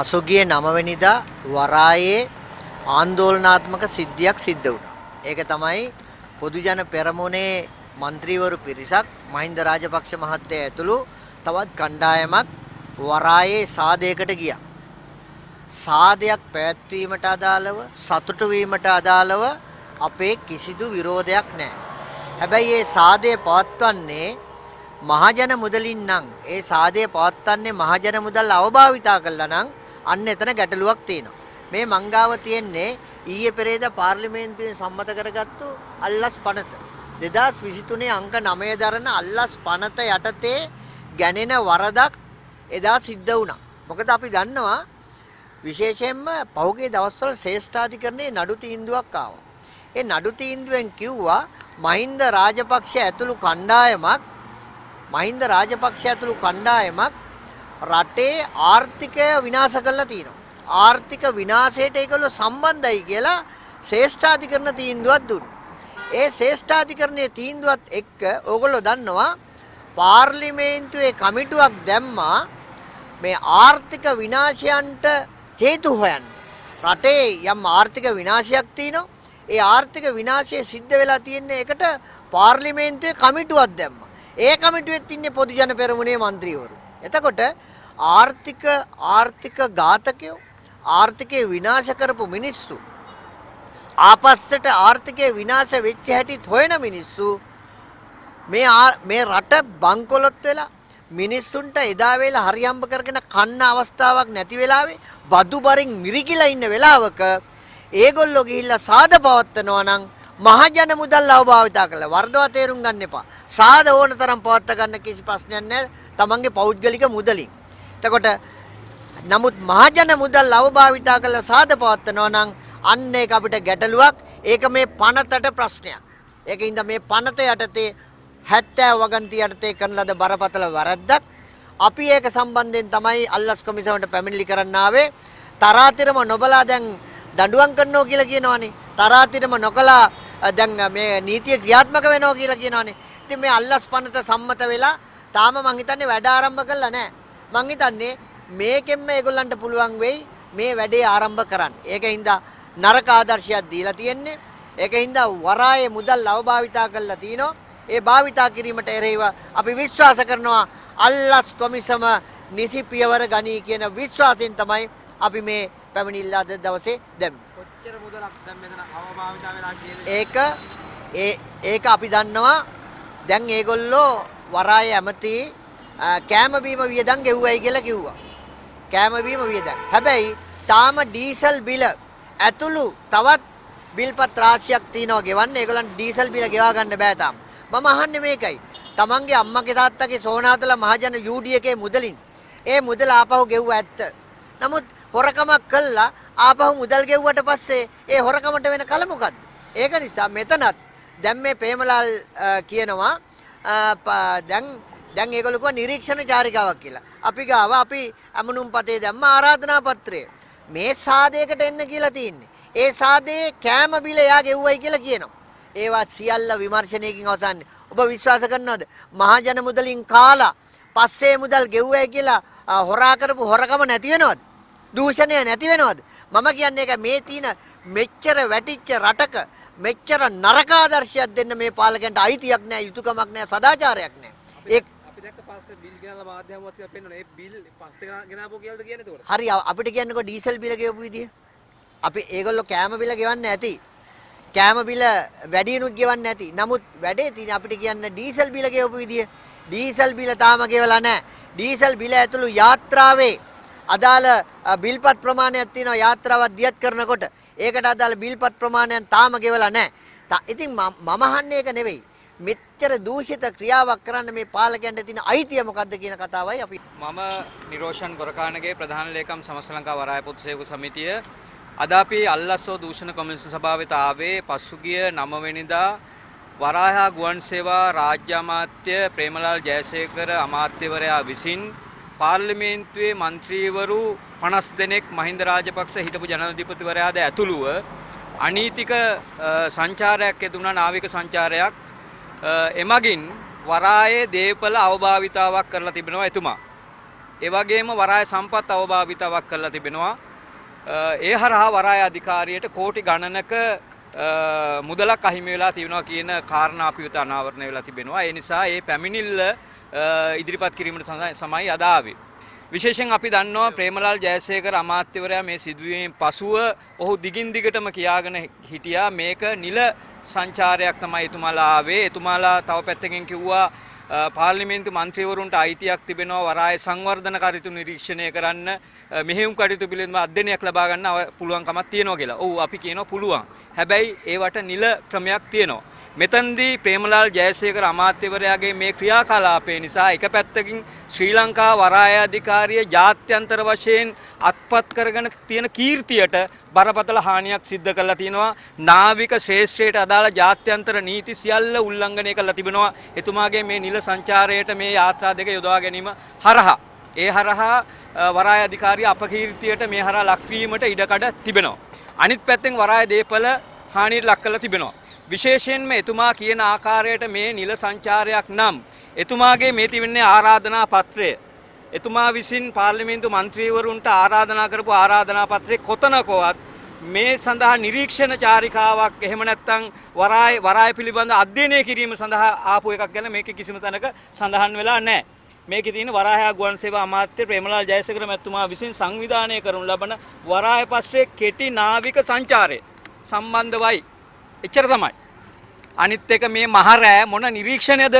පසුගිය නමවැනිදා වරායේ ආන්දෝලනාත්මක සිද්ධියක් සිද්ධ වුණා. ඒක තමයි පොදුජන පෙරමුණේ മന്ത്രിවරු පිරිසක් මහින්ද රාජපක්ෂ මහත්තයා ඇතුළු තවත් කණ්ඩායමක් වරායේ සාදයකට ගියා. සාදයක් පැවැත්වීමට අදාළව සතුටු වීමට අදාළව අපේ කිසිදු විරෝධයක් නැහැ. හැබැයි මේ සාදය පවත්වන්නේ මහජන මුදලින් නම් ඒ සාදය පවත්වන්නේ මහජන මුදල් අවභාවිතා කළා නම් අන්න එතන ගැටලුවක් තියෙනවා. මේ මංගාව තියෙන්නේ ඊයේ පෙරේද පාර්ලිමේන්තුවෙන් සම්මත කරගත්තු අල්ලස් පනත. 2023 අංක 9 දරන අල්ලස් පනත යටතේ ගැනෙන වරදක් එදා සිද්ධ වුණා. මොකද අපි දන්නවා විශේෂයෙන්ම පහුගිය දවස්වල ශ්‍රේෂ්ඨාධිකරණයේ නඩු තීන්දුවක් ආවා. ඒ නඩු තීන්දුවෙන් කිව්වා මහින්ද රාජපක්ෂ ඇතුළු කණ්ඩායමක් මහින්ද රාජපක්ෂ ඇතුළු කණ්ඩායමක් රටේ ආර්ථිකය විනාශ කරලා තියෙනවා. ආර්ථික විනාශයට ඒගොල්ලෝ සම්බන්ධයි කියලා ශේෂ්ඨාධිකරණ තීන්දුවක් දුන්නා. ඒ ශේෂ්ඨාධිකරණයේ තීන්දුවත් එක්ක ඕගොල්ලෝ දන්නවා පාර්ලිමේන්තුවේ කමිටුවක් දැම්මා මේ ආර්ථික විනාශයන්ට හේතු හොයන්න. රටේ යම් ආර්ථික විනාශයක් තියෙනවා. ඒ ආර්ථික විනාශය සිද්ධ වෙලා තියෙන්නේ ඒකට පාර්ලිමේන්තුවේ කමිටුවක් දැම්මා. ඒ කමිටුවෙත් ඉන්නේ පොදු ජන පෙරමුණේ മന്ത്രിවරු. එතකොට ආර්ථික ආර්ථික ඝාතකයෝ ආර්ථිකය විනාශ කරපු මිනිස්සු ආපස්සට ආර්ථිකය විනාශ වෙච්ච හැටිත් හොයන මිනිස්සු මේ මේ රට බංකොලොත් වෙලා මිනිස්සුන්ට එදා වෙලා හරියම්බ කරගෙන කන්න අවස්ථාවක් නැති වෙලාවේ බදු බරින් මිරිකිලා ඉන්න වෙලාවක ඒගොල්ලෝ ගිහිල්ලා සාද පවත්නවා නම් මහජන මුදල් අවභාවිතා කරලා වර්ධවා තේරුම් ගන්න එපා. සාද ඕන තරම් පවත්ත ගන්න කිසි ප්‍රශ්නයක් නැහැ. තමන්ගේ පෞද්ගලික මුදලින්. එතකොට නමුත් මහජන මුදල් අවභාවිතා කරලා සාද පවත්වනවා නම් අන්න ඒක අපිට ගැටලුවක්. ඒක මේ පනතට ප්‍රශ්නයක්. ඒකින්ද මේ පනත යටතේ 70 වගන්ති යටතේ කරන ලද බරපතල වරද්දක්. අපි ඒක සම්බන්ධයෙන් තමයි අල්ලස් කොමිසමට පැමිණිලි කරන්න ආවේ. තරාතිරම නොබලා දැන් දඬුවම් කරනවා කියලා කියනවනේ. තරාතිරම නොකලා දැන් මේ නීතිය ක්‍රියාත්මක වෙනවා කියලා කියනවනේ. ඉතින් මේ අල්ලස් පනත සම්මත වෙලා තාම මං හිතන්නේ වැඩ ආරම්භ කළා නැහැ. මං හිතන්නේ මේකෙන්ම ඒගොල්ලන්ට පුළුවන් වෙයි මේ වැඩේ ආරම්භ කරන්න. ඒකින්ද නරක ආදර්ශයක් දීලා තියෙන්නේ. ඒකින්ද වරායේ මුදල් අවභාවිතා කරලා තිනවා. ඒ භාවිතා කිරීමට එරෙහිව අපි විශ්වාස කරනවා අල්ලස් කොමිසම නිසි පියවර ගනී කියන විශ්වාසයෙන් තමයි අපි මේ පැමිණිල්ල අද දවසේ දැම්මේ. කොච්චර මුදලක් දැන් මෙතන අවභාවිතා වෙලා කියන්නේ? ඒක ඒ ඒක අපි දන්නවා. දැන් මේගොල්ලෝ වරායේ ඇමති කෑම බීම වියදම් ගෙව්වයි කියලා කිව්වා. කෑම බීම වියදම්. හැබැයි තාම ඩීසල් බිල ඇතුළු තවත් බිල්පත් රාශියක් තියෙනවා ගෙවන්න. ඒගොල්ලන් ඩීසල් බිල ගෙවා ගන්න බෑ තාම. මම අහන්නේ මේකයි. තමන්ගේ අම්මගේ තාත්තගේ සෝනාතල මහජන UD එකේ මුදලින් ඒ මුදල ආපහු ගෙව්වා ඇත්ත. නමුත් හොරකමක් කළා ආපහු මුදල් ගෙව්වට පස්සේ ඒ හොරකමට වෙන කල මොකද්ද? ඒක නිසා මෙතනත් දැන් මේ ප්‍රේමලාල් කියනවා දැන් දැන් ඒගොල්ලෝ කිව්වා නිරීක්ෂණ චාරිකාවක් කියලා. අපි ගාව අපි අමනුම් පතේ දැම්ම ආරාධනා පත්‍රය. මේ සාදයකට එන්න කියලා තියෙන්නේ. ඒ සාදයේ කෑම බිල එයා ගෙව්වයි කියලා කියනවා. ඒවා සියල්ල විමර්ශනයකින් අවසන්නේ. ඔබ විශ්වාස කරනවද? මහජන මුදලින් කාලා පස්සේ මුදල් ගෙව්වයි කියලා හොරා කරපු හොරකම නැති වෙනවද? දූෂණය නැති වෙනවද? මම කියන්නේ ඒක මේ තියෙන මෙච්චර වැටිච්ච රටක මෙච්චර නරකාදර්ශයක් දෙන්න මේ පාලකයන්ට අයිතියක් නැහැ යුතුයකමක් නැහැ සදාචාරයක් නැහැ. ඒ අපි දැක්ක පස්සේ බිල් ගෙනලා මාධ්‍යමවත් කියලා පෙන්වන. ඒ බිල් පස්සේ ගෙනාවෝ කියලාද කියන්නේ එතකොට? හරි අපිට කියන්නකෝ ඩීසල් බිල ගෙවපු විදිය. අපි ඒගොල්ලෝ කෑම බිල ගෙවන්න ඇති. කෑම බිල වැඩියනුත් ගෙවන්න ඇති. නමුත් වැඩේ තියෙන අපිට කියන්න ඩීසල් බිල ගෙවපු විදිය. ඩීසල් බිල තාම ගෙවලා නැහැ. ඩීසල් බිල ඇතුළු යාත්‍රාවේ අදාළ බිල්පත් ප්‍රමාණයක් තියෙනවා යාත්‍රාවක් දියත් කරනකොට. ඒකට අදාළ බිල්පත් ප්‍රමාණයන් තාම ගෙවලා නැහැ. ඉතින් මම අහන්නේ ඒක නෙවෙයි. මෙච්චර දූෂිත ක්‍රියාවක් කරන්න මේ පාලකයන්ට තියෙන අයිතිය මොකද්ද කියන කතාවයි අපි මම නිරෝෂන් ගොරකානගේ ප්‍රධාන ලේකම් සමස්ත ලංකා වරාය පොත් සේවක සමිතිය අද අපි අල්ලස්සෝ දූෂණ කොමිසම සභාවට ආවේ පසුගිය 9 වෙනිදා වරාහා ගුවන් සේවා රාජ්‍ය අමාත්‍ය ප්‍රේමලාල් ජයසේකර අමාත්‍යවරයා විසින් පාර්ලිමේන්තුවේ മന്ത്രിවරු 50 දෙනෙක් මහින්ද රාජපක්ෂ හිටපු ජනාධිපතිවරයාද ඇතුළුව අනීතික සංචාරයක් යෙදුණා නාවික සංචාරයක් එමගින් වරායේ දේපල අවභාවිතාවක් කරලා තිබෙනවා එතුමා. එවගේම වරාය සම්පත් අවභාවිතාවක් කරලා තිබෙනවා. ඒ හරහා වරාය අධිකාරියට කෝටි ගණනක මුදලක් අහිමි වෙලා තියෙනවා කියන කාරණා අපි වෙත අනාවරණය වෙලා තිබෙනවා. ඒ නිසා මේ පැමිණිල්ල ඉදිරිපත් කිරීමට සමයි අදාවේ. විශේෂයෙන් අපි දන්නවා ප්‍රේමලාල් ජයසේකර අමාත්‍යවරයා මේ සිදුවීමෙන් පසුව ඔහු දිගින් දිගටම කියාගෙන හිටියා මේක නිල සංචාරයක් තමයි එතුමාලා ආවේ. එතුමාලා තව පැත්තකින් කිව්වා පාර්ලිමේන්තු මන්ත්‍රීවරුන්ට අයිතියක් තිබෙනවා වරාය සංවර්ධන කටයුතු නිරීක්ෂණය කරන්න මෙහෙයුම් කටයුතු පිළිබඳව අධ්‍යයනයක් ලබා ගන්න පුළුවන්කමක් තියෙනවා කියලා. ඔව් අපි කියනවා පුළුවන්. හැබැයි ඒවට නිල ක්‍රමයක් තියෙනවා. මෙතන්දී ප්‍රේමලාල් ජයසේකර අමාත්‍යවරයාගේ මේ ක්‍රියාකලාපය නිසා එක පැත්තකින් ශ්‍රී ලංකා වරාය අධිකාරිය ජාත්‍යන්තර වශයෙන් අත්පත් කරගෙන තියෙන කීර්තියට බරපතල හානියක් සිද්ධ කරලා තියෙනවා නාවික ශ්‍රේෂ්ඨයට අදාළ ජාත්‍යන්තර නීති සියල්ල උල්ලංඝනය කරලා තිබෙනවා එතුමාගේ මේ නිල සංචාරයට මේ යාත්‍රා දෙක යොදවා ගැනීම හරහා ඒ හරහා වරාය අධිකාරිය අපකීර්තියට මේ හරහා ලක්වීමට ඉඩකඩ තිබෙනවා අනිත් පැත්තෙන් වරාය දේපල හානියට ලක් කරලා තිබෙනවා විශේෂයෙන්ම එතුමා කියන ආකාරයට මේ නිල සංචාරයක් නම් එතුමාගේ මේ තිබෙන්නේ ආරාධනා පත්‍රය එතුමා විසින් පාර්ලිමේන්තු මන්ත්‍රීවරුන්ට ආරාධනා කරපු ආරාධනා පත්‍රයේ කොතනකවත් මේ සඳහා නිරීක්ෂණ චාරිකාවක් එහෙම නැත්නම් වරාය වරාය පිළිබඳ අධ්‍යයනය කිරීම සඳහා ආපු එකක් ගැන මේක කිසිම තැනක සඳහන් වෙලා නැහැ. මේකේ තියෙන වරාය ගුවන් සේවා අමාත්‍ය ප්‍රේමලාල් ජයසේකර මැතිතුමා විසින් සංවිධානය කරනු ලබන වරාය පස්සේ කෙටි නාවික සංචාරය සම්බන්ධවයි එච්චර තමයි. අනිත් එක මේ මහරෑ මොන නිරීක්ෂණයද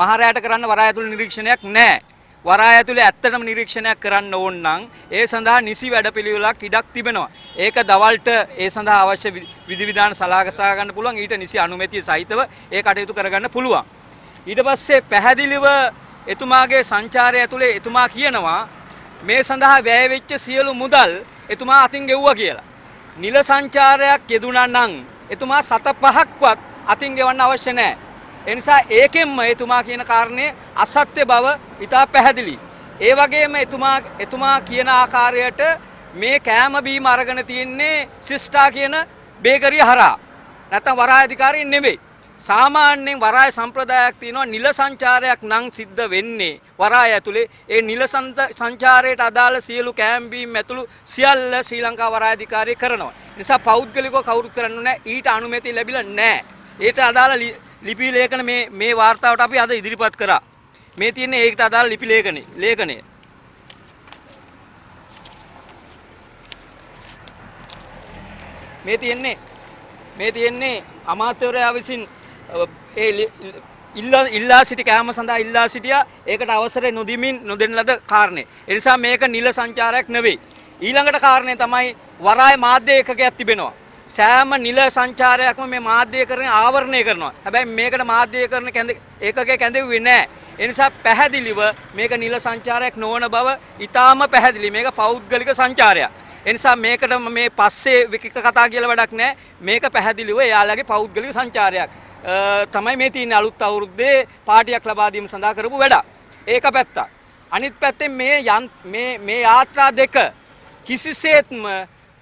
මහරෑට කරන්න වරාය ඇතුළේ නිරීක්ෂණයක් නැහැ. වරාය ඇතුළේ ඇත්තටම නිරීක්ෂණයක් කරන්න ඕන නම් ඒ සඳහා නිසි වැඩපිළිවෙලක් ඉඩක් තිබෙනවා. ඒක දවල්ට ඒ සඳහා අවශ්‍ය විධිවිධාන සලාකසා ගන්න පුළුවන්. ඊට නිසි අනුමැතිය සහිතව ඒ කටයුතු කරගන්න පුළුවන්. ඊට පස්සේ පැහැදිලිව එතුමාගේ සංචාරය ඇතුළේ එතුමා කියනවා මේ සඳහා වැය වෙච්ච සියලු මුදල් එතුමා අතින් ගෙව්වා කියලා. නිල සංචාරයක් යෙදුණා නම් එතුමා සත පහක්වත් අතින් ගෙවන්න අවශ්‍ය නැහැ. ඒ නිසා ඒකෙන්ම එතුමා කියන කාරණේ අසත්‍ය බව ඉතා පැහැදිලි. ඒ වගේම එතුමා එතුමා කියන ආකාරයට මේ කෑම බීම අරගෙන තියෙන්නේ සිස්ටා කියන බේකරිය හරහා. නැත්නම් වරාය අධිකාරියෙන් නෙමෙයි. සාමාන්‍යයෙන් වරාය සම්ප්‍රදායක් තියෙනවා නිල සංචාරයක් නම් සිද්ධ වෙන්නේ වරාය ඇතුලේ ඒ නිල සංචාරයට අදාළ සියලු කෑම් බීම් ඇතුළු සියල්ල ශ්‍රී ලංකා වරාය අධිකාරිය කරනවා. නිසා පෞද්ගලිකව කවුරුත් කරන්නේ නැහැ ඊට අනුමැතිය ලැබිලා නැහැ. ඒට අදාළ ලිපි ලේඛන මේ මේ වார்த்தාවට අපි අද ඉදිරිපත් කරා. මේ තියෙන්නේ ඒකට අදාළ ලිපි ලේඛනේ ලේඛනේ මේ තියෙන්නේ මේ තියෙන්නේ අමාත්‍යවරයා විසින් ඒ ඉල්ලා ඉල්ලා සිටි කෑම සඳහා ඉල්ලා සිටියා ඒකට අවසරය නොදෙමින් නොදෙන ලද කාරණේ. ඒ නිසා මේක නිල සංචාරයක් නෙවෙයි. ඊළඟට කාරණේ තමයි වරාය මාධ්‍ය ඒකකයක් තිබෙනවා. සෑම නිල සංචාරයක්ම මේ මාධ්‍ය කරන ආවරණය කරනවා. හැබැයි මේකට මාධ්‍ය කරන ඒකකයක් කැඳෙන්නේ නැහැ. ඒ නිසා පැහැදිලිව මේක නිල සංචාරයක් නොවන බව ඊටාම පැහැදිලි. මේක පෞද්ගලික සංචාරයක්. ඒ නිසා මේකට මේ පස්සේ විකික කතා කියලා වැඩක් නැහැ. මේක පැහැදිලිව එයාලගේ පෞද්ගලික සංචාරයක්. තමයි මේ තියෙන අලුත් අවුරුද්දේ පාටියක් ලබා දීම සඳහා කරපු වැඩක්. ඒක පැත්තක්. අනිත් පැත්තෙන් මේ මේ මේ යාත්‍රා දෙක කිසිසේත්ම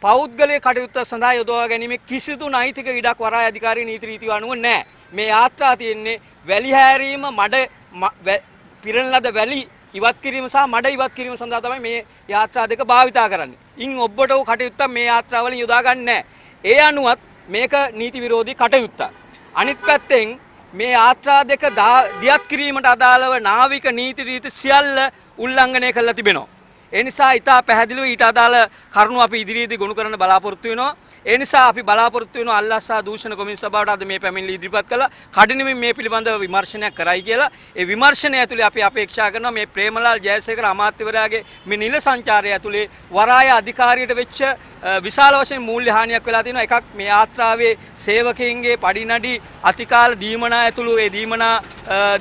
පෞද්ගලික කටයුත්ත සඳහා යොදවා ගැනීම කිසිදු නෛතික ඉඩක් වරාය අධිකාරී නීති රීතිව අනුව නැහැ. මේ යාත්‍රා තියෙන්නේ වැලි හැරීම මඩ පිරෙන ලද වැලි ඉවත් කිරීම සහ මඩ ඉවත් කිරීම සඳහා තමයි මේ යාත්‍රා දෙක භාවිතා කරන්නේ. ඉන් ඔබට කටයුත්ත මේ යාත්‍රාවලින් යොදා ගන්න නැහැ. ඒ අනුවත් මේක නීති විරෝධී කටයුත්තක්. අනිත් පැත්තෙන් මේ ආත්‍රා දෙක දියත් කිරීමට අදාළව නාවික නීති රීති සියල්ල උල්ලංඝනය කරලා තිබෙනවා. ඒ නිසා ඉතා පැහැදිලිව ඊට අදාළ කරුණු අපි ඉදිරියේදී ගොනු කරන්න බලාපොරොත්තු වෙනවා. ඒ නිසා අපි බලාපොරොත්තු වෙනවා අල්ලාසා දූෂණ කොමිස් සභාවට අද මේ පැමිණිලි ඉදිරිපත් කළා. කඩිනමින් මේ පිළිබඳව විමර්ශනයක් කරයි කියලා. ඒ විමර්ශනය ඇතුලේ අපි අපේක්ෂා කරනවා මේ ප්‍රේමලාල් ජයසේකර අමාත්‍යවරයාගේ මේ නිල සංචාරය ඇතුලේ වරාය අධිකාරියට වෙච්ච විශාල වශයෙන් මූල්‍ය හානියක් වෙලා තියෙනවා. එකක් මේ යාත්‍රාවේ සේවකයන්ගේ පඩිනඩි අතිකාල දීමනා ඇතුළු ඒ දීමනා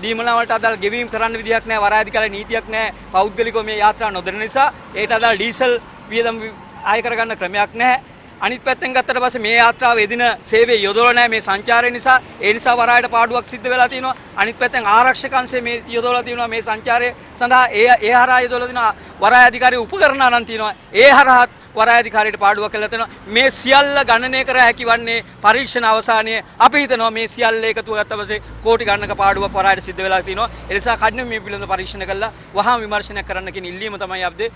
දීමනා වලට අදාළ ගෙවීම් කරන්න විදිහක් නැහැ. වරායධිකාරී නීතියක් නැහැ. පෞද්ගලිකව මේ යාත්‍රා නොදෙන නිසා ඒට අදාළ ඩීසල් වියදම් ආය කරගන්න ක්‍රමයක් නැහැ. අනිත් පැත්තෙන් ගත්තට පස්සේ මේ යාත්‍රාව එදින සේවයේ යොදවලා නැහැ මේ සංචාරය නිසා ඒ නිසා වරායට පාඩුවක් සිද්ධ වෙලා තියෙනවා අනිත් පැත්තෙන් ආරක්ෂක අංශය මේ යොදවලා තියෙනවා මේ සංචාරය සඳහා ඒ ඒ හරහා යොදවලා තියෙනවා වරාය අධිකාරී උපකරණ අනන් තියෙනවා ඒ හරහා වරායධිකාරීට පාඩුවක් කරලා තියෙනවා මේ සියල්ල ගණනය කර හැකි වන්නේ පරීක්ෂණ අවසානයේ අපි හිතනවා මේ සියල්ල එකතු කරගත්ත පස්සේ කෝටි ගණනක පාඩුවක් වරායට සිද්ධ වෙලා තියෙනවා ඒ නිසා කඩිනම් මේ පිළිබඳ පරීක්ෂණ කළා වහාම විමර්ශනයක් කරන්න කියන ඉල්ලීම තමයි අපේ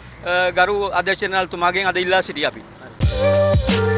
ගරු අධ්‍යක්ෂ ජනරාල්තුමාගෙන් අද ඉල්ලා සිටියේ අපි Thank you.